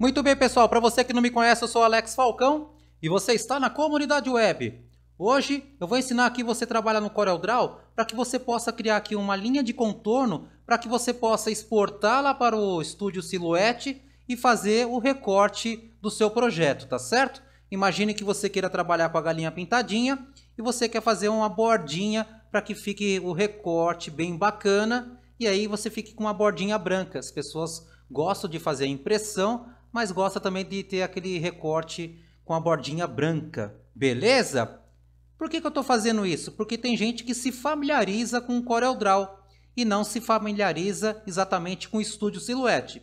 Muito bem, pessoal, para você que não me conhece, eu sou Alex Falcão e você está na comunidade web. Hoje eu vou ensinar aqui você trabalhar no CorelDRAW para que você possa criar aqui uma linha de contorno para que você possa exportá-la para o estúdio Silhouette e fazer o recorte do seu projeto, tá certo? Imagine que você queira trabalhar com a galinha pintadinha e você quer fazer uma bordinha para que fique o recorte bem bacana e aí você fique com uma bordinha branca. As pessoas gostam de fazer a impressão mas gosta também de ter aquele recorte com a bordinha branca, beleza? Por que, que eu estou fazendo isso? Porque tem gente que se familiariza com o CorelDRAW e não se familiariza exatamente com o Studio Silhouette.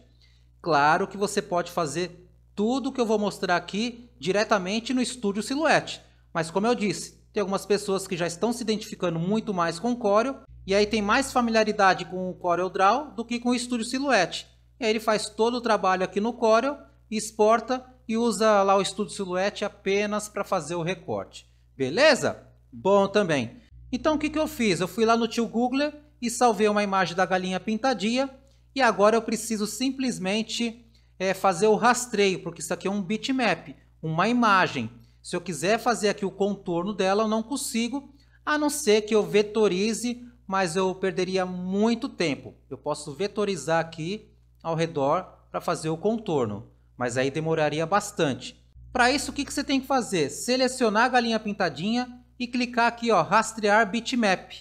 Claro que você pode fazer tudo o que eu vou mostrar aqui diretamente no Studio Silhouette, mas como eu disse, tem algumas pessoas que já estão se identificando muito mais com o Corel e aí tem mais familiaridade com o CorelDRAW do que com o Studio Silhouette. E aí ele faz todo o trabalho aqui no Corel, exporta e usa lá o Estudo Silhouette apenas para fazer o recorte. Beleza? Bom também. Então o que, que eu fiz? Eu fui lá no tio Google e salvei uma imagem da galinha pintadinha. E agora eu preciso simplesmente é, fazer o rastreio, porque isso aqui é um bitmap, uma imagem. Se eu quiser fazer aqui o contorno dela, eu não consigo, a não ser que eu vetorize, mas eu perderia muito tempo. Eu posso vetorizar aqui ao redor para fazer o contorno, mas aí demoraria bastante. Para isso, o que, que você tem que fazer? Selecionar a galinha pintadinha e clicar aqui, ó, rastrear bitmap.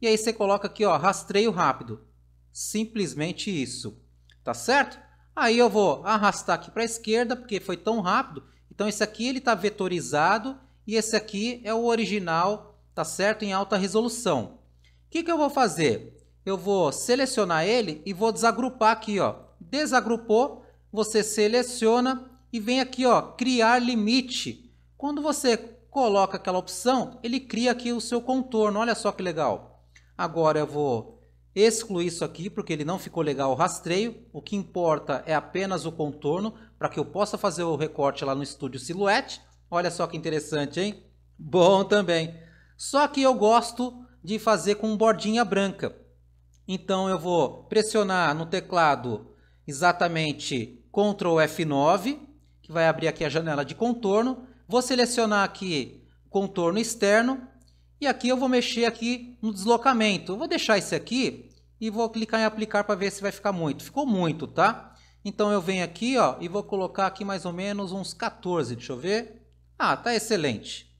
E aí você coloca aqui, ó, rastreio rápido. Simplesmente isso, tá certo? Aí eu vou arrastar aqui para a esquerda, porque foi tão rápido. Então esse aqui ele está vetorizado e esse aqui é o original, tá certo? Em alta resolução. O que, que eu vou fazer? eu vou selecionar ele e vou desagrupar aqui, ó. Desagrupou, você seleciona e vem aqui, ó, criar limite. Quando você coloca aquela opção, ele cria aqui o seu contorno. Olha só que legal. Agora eu vou excluir isso aqui porque ele não ficou legal o rastreio. O que importa é apenas o contorno para que eu possa fazer o recorte lá no estúdio Silhouette. Olha só que interessante, hein? Bom também. Só que eu gosto de fazer com bordinha branca. Então eu vou pressionar no teclado exatamente Ctrl F9, que vai abrir aqui a janela de contorno. Vou selecionar aqui contorno externo e aqui eu vou mexer aqui no deslocamento. vou deixar esse aqui e vou clicar em aplicar para ver se vai ficar muito. Ficou muito, tá? Então eu venho aqui ó, e vou colocar aqui mais ou menos uns 14, deixa eu ver. Ah, tá excelente.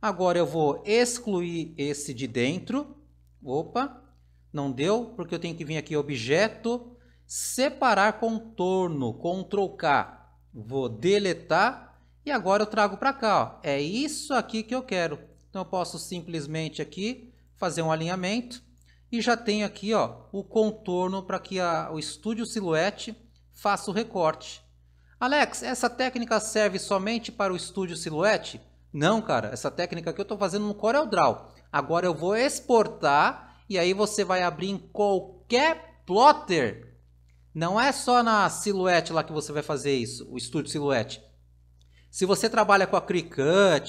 Agora eu vou excluir esse de dentro. Opa, não deu, porque eu tenho que vir aqui objeto, separar contorno, Ctrl K. Vou deletar e agora eu trago para cá. Ó. É isso aqui que eu quero. Então eu posso simplesmente aqui fazer um alinhamento e já tenho aqui ó, o contorno para que a, o Studio Silhouette faça o recorte. Alex, essa técnica serve somente para o Studio Silhouette? Não, cara, essa técnica que eu estou fazendo no Corel Draw. Agora eu vou exportar e aí você vai abrir em qualquer plotter. Não é só na Silhouette lá que você vai fazer isso, o Studio Silhouette. Se você trabalha com a Cricut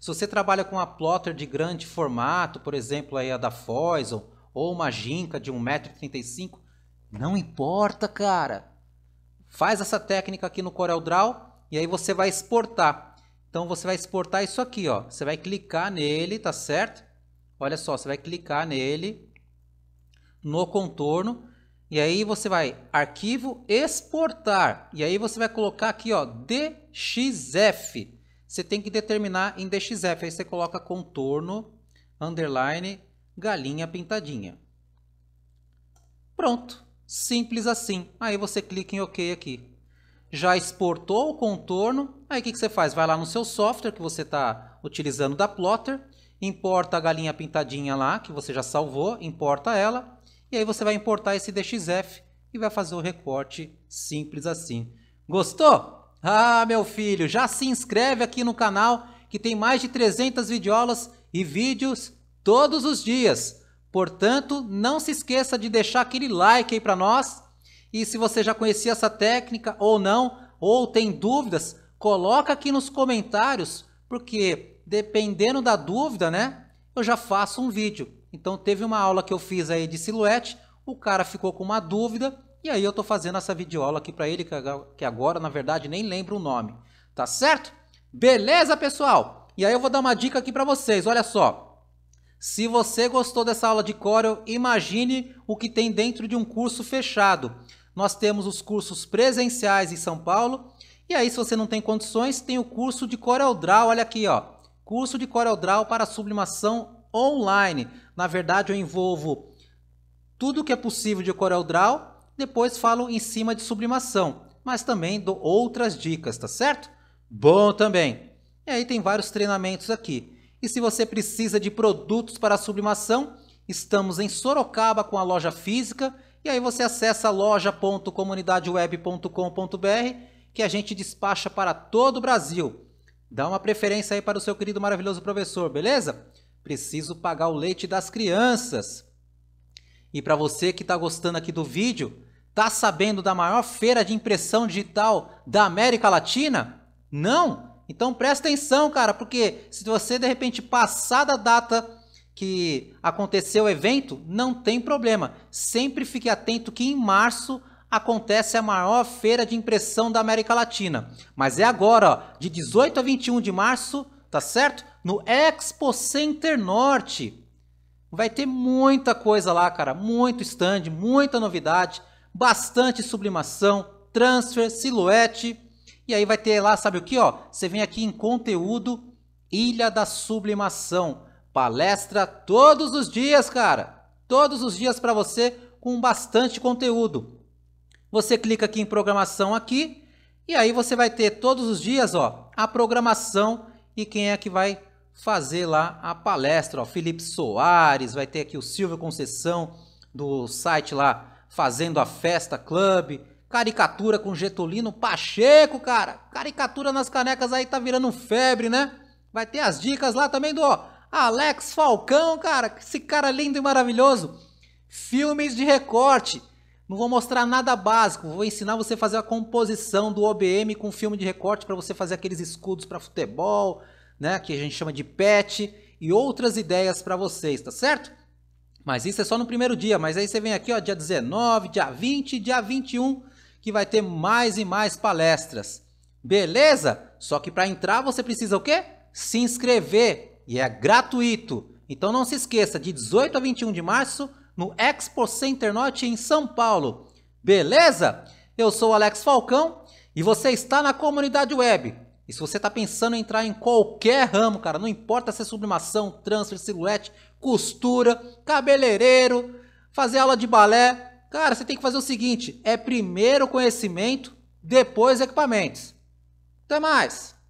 se você trabalha com uma plotter de grande formato, por exemplo, aí a da Foison, ou uma jinca de 1,35m, não importa, cara. Faz essa técnica aqui no CorelDRAW e aí você vai exportar. Então você vai exportar isso aqui, ó. Você vai clicar nele, tá certo? Olha só, você vai clicar nele, no contorno, e aí você vai arquivo exportar. E aí você vai colocar aqui, ó, DXF. Você tem que determinar em DXF. Aí você coloca contorno, underline, galinha pintadinha. Pronto. Simples assim. Aí você clica em OK aqui. Já exportou o contorno. Aí o que, que você faz? Vai lá no seu software que você está utilizando da Plotter importa a galinha pintadinha lá, que você já salvou, importa ela, e aí você vai importar esse DXF e vai fazer o recorte simples assim. Gostou? Ah, meu filho, já se inscreve aqui no canal que tem mais de 300 videoaulas e vídeos todos os dias. Portanto, não se esqueça de deixar aquele like aí para nós. E se você já conhecia essa técnica ou não, ou tem dúvidas, coloca aqui nos comentários, porque dependendo da dúvida, né? Eu já faço um vídeo. Então teve uma aula que eu fiz aí de silhuete, o cara ficou com uma dúvida e aí eu tô fazendo essa videoaula aqui para ele que agora na verdade nem lembro o nome. Tá certo? Beleza, pessoal? E aí eu vou dar uma dica aqui para vocês, olha só. Se você gostou dessa aula de Corel, imagine o que tem dentro de um curso fechado. Nós temos os cursos presenciais em São Paulo, e aí se você não tem condições, tem o curso de Corel Draw, olha aqui, ó. Curso de CorelDRAW para sublimação online. Na verdade, eu envolvo tudo que é possível de CorelDRAW, depois falo em cima de sublimação, mas também dou outras dicas, tá certo? Bom também! E aí tem vários treinamentos aqui. E se você precisa de produtos para sublimação, estamos em Sorocaba com a loja física, e aí você acessa loja.comunidadeweb.com.br que a gente despacha para todo o Brasil. Dá uma preferência aí para o seu querido maravilhoso professor, beleza? Preciso pagar o leite das crianças. E para você que está gostando aqui do vídeo, tá sabendo da maior feira de impressão digital da América Latina? Não? Então presta atenção, cara, porque se você de repente passar da data que aconteceu o evento, não tem problema. Sempre fique atento que em março acontece a maior feira de impressão da América Latina. Mas é agora, ó, de 18 a 21 de março, tá certo? No Expo Center Norte. Vai ter muita coisa lá, cara, muito stand, muita novidade, bastante sublimação, transfer, silhuete. E aí vai ter lá, sabe o que, ó? Você vem aqui em conteúdo Ilha da Sublimação. Palestra todos os dias, cara. Todos os dias para você com bastante conteúdo. Você clica aqui em programação aqui e aí você vai ter todos os dias ó, a programação e quem é que vai fazer lá a palestra. Ó. Felipe Soares, vai ter aqui o Silvio Conceição do site lá Fazendo a Festa Club. Caricatura com Getulino Pacheco, cara. Caricatura nas canecas aí tá virando febre, né? Vai ter as dicas lá também do ó, Alex Falcão, cara. Esse cara lindo e maravilhoso. Filmes de recorte. Não vou mostrar nada básico, vou ensinar você a fazer a composição do OBM com filme de recorte para você fazer aqueles escudos para futebol, né, que a gente chama de patch e outras ideias para vocês, tá certo? Mas isso é só no primeiro dia, mas aí você vem aqui, ó, dia 19, dia 20, dia 21, que vai ter mais e mais palestras. Beleza? Só que para entrar você precisa o quê? Se inscrever e é gratuito. Então não se esqueça, de 18 a 21 de março no Expo Center Norte em São Paulo. Beleza? Eu sou Alex Falcão e você está na comunidade web. E se você está pensando em entrar em qualquer ramo, cara, não importa se é sublimação, transfer, silhuete, costura, cabeleireiro, fazer aula de balé, cara, você tem que fazer o seguinte: é primeiro conhecimento, depois equipamentos. Até mais!